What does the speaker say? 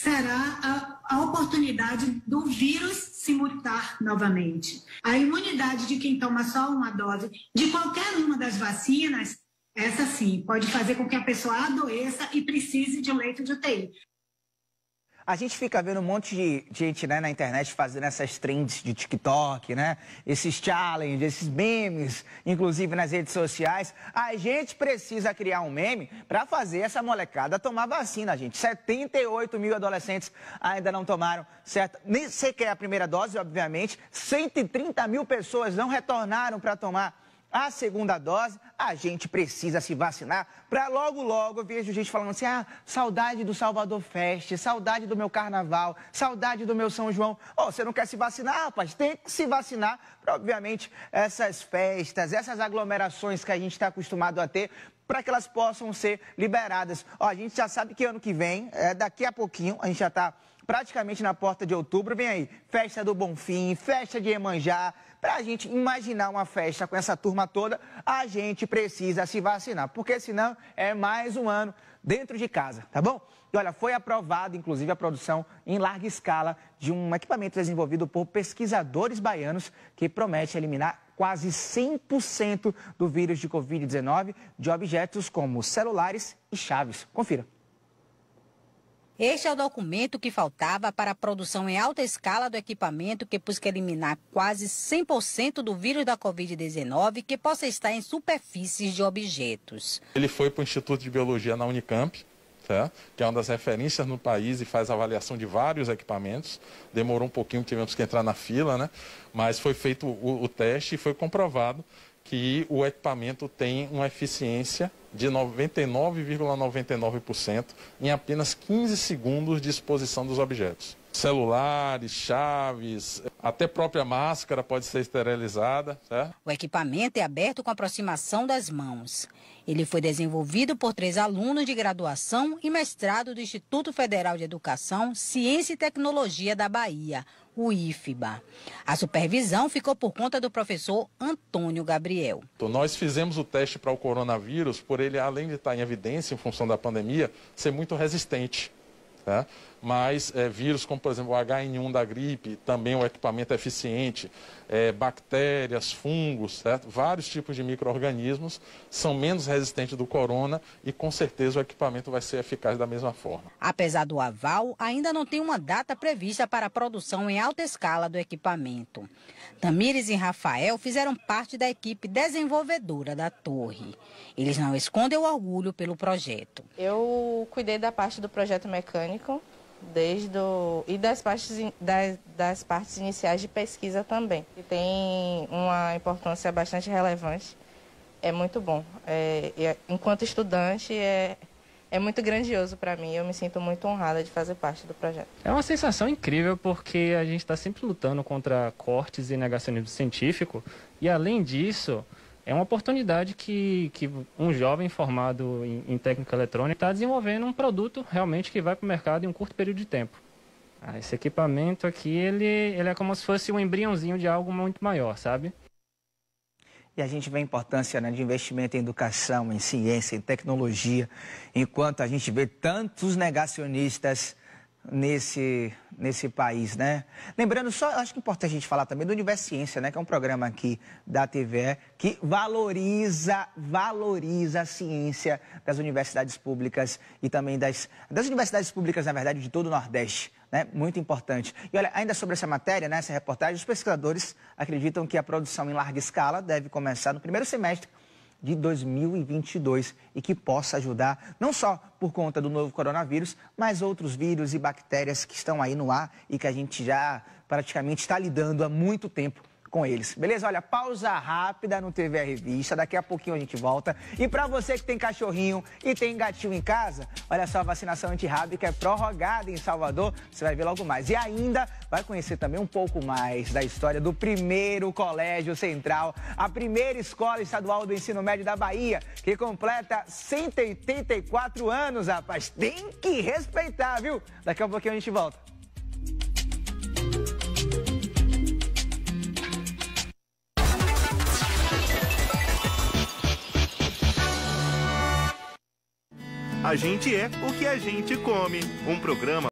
será a, a oportunidade do vírus se mutar novamente. A imunidade de quem toma só uma dose de qualquer uma das vacinas essa sim, pode fazer com que a pessoa adoeça e precise de um leito de UTI. A gente fica vendo um monte de gente né, na internet fazendo essas trends de TikTok, né? Esses challenges, esses memes, inclusive nas redes sociais. A gente precisa criar um meme para fazer essa molecada tomar vacina, gente. 78 mil adolescentes ainda não tomaram, certo? Nem sequer a primeira dose, obviamente. 130 mil pessoas não retornaram para tomar a segunda dose, a gente precisa se vacinar para logo, logo eu vejo gente falando assim: ah, saudade do Salvador Fest, saudade do meu carnaval, saudade do meu São João. Oh, você não quer se vacinar, rapaz? Tem que se vacinar para, obviamente, essas festas, essas aglomerações que a gente está acostumado a ter, para que elas possam ser liberadas. Ó, a gente já sabe que ano que vem, é, daqui a pouquinho, a gente já está praticamente na porta de outubro. Vem aí, festa do Bonfim, festa de Emanjá, Para a gente imaginar uma festa com essa turma toda, a gente precisa se vacinar, porque senão é mais um ano dentro de casa, tá bom? E olha, foi aprovada, inclusive, a produção em larga escala de um equipamento desenvolvido por pesquisadores baianos que promete eliminar quase 100% do vírus de Covid-19 de objetos como celulares e chaves. Confira. Este é o documento que faltava para a produção em alta escala do equipamento que busca eliminar quase 100% do vírus da Covid-19 que possa estar em superfícies de objetos. Ele foi para o Instituto de Biologia na Unicamp, tá? que é uma das referências no país e faz avaliação de vários equipamentos. Demorou um pouquinho, tivemos que entrar na fila, né? mas foi feito o, o teste e foi comprovado que o equipamento tem uma eficiência de 99,99% ,99 em apenas 15 segundos de exposição dos objetos celulares, chaves, até própria máscara pode ser esterilizada. Certo? O equipamento é aberto com aproximação das mãos. Ele foi desenvolvido por três alunos de graduação e mestrado do Instituto Federal de Educação, Ciência e Tecnologia da Bahia, o IFBA. A supervisão ficou por conta do professor Antônio Gabriel. Então, nós fizemos o teste para o coronavírus por ele, além de estar em evidência em função da pandemia, ser muito resistente. Né? mas é, vírus como, por exemplo, o H1N1 da gripe, também o é equipamento é eficiente, é, bactérias, fungos, certo? vários tipos de micro-organismos são menos resistentes do corona e, com certeza, o equipamento vai ser eficaz da mesma forma. Apesar do aval, ainda não tem uma data prevista para a produção em alta escala do equipamento. Tamires e Rafael fizeram parte da equipe desenvolvedora da torre. Eles não escondem o orgulho pelo projeto. Eu cuidei da parte do projeto mecânico desde do e das partes, das, das partes iniciais de pesquisa também, que tem uma importância bastante relevante. É muito bom. É, é, enquanto estudante, é, é muito grandioso para mim. Eu me sinto muito honrada de fazer parte do projeto. É uma sensação incrível porque a gente está sempre lutando contra cortes e negacionismo científico. E além disso, é uma oportunidade que, que um jovem formado em, em técnica eletrônica está desenvolvendo um produto realmente que vai para o mercado em um curto período de tempo. Ah, esse equipamento aqui, ele, ele é como se fosse um embriãozinho de algo muito maior, sabe? E a gente vê a importância né, de investimento em educação, em ciência, em tecnologia, enquanto a gente vê tantos negacionistas nesse, nesse país, né? Lembrando, só acho que é importante a gente falar também do Universo Ciência, né? Que é um programa aqui da TVE que valoriza, valoriza a ciência das universidades públicas e também das, das universidades públicas, na verdade, de todo o Nordeste. Né? Muito importante. E olha, ainda sobre essa matéria, né, essa reportagem, os pesquisadores acreditam que a produção em larga escala deve começar no primeiro semestre de 2022 e que possa ajudar, não só por conta do novo coronavírus, mas outros vírus e bactérias que estão aí no ar e que a gente já praticamente está lidando há muito tempo com eles. Beleza? Olha, pausa rápida no TV Revista. Daqui a pouquinho a gente volta. E para você que tem cachorrinho e tem gatinho em casa, olha só, a vacinação antirrábica é prorrogada em Salvador. Você vai ver logo mais. E ainda vai conhecer também um pouco mais da história do primeiro Colégio Central, a primeira escola estadual do ensino médio da Bahia, que completa 184 anos, rapaz. Tem que respeitar, viu? Daqui a pouquinho a gente volta. A gente é o que a gente come. Um programa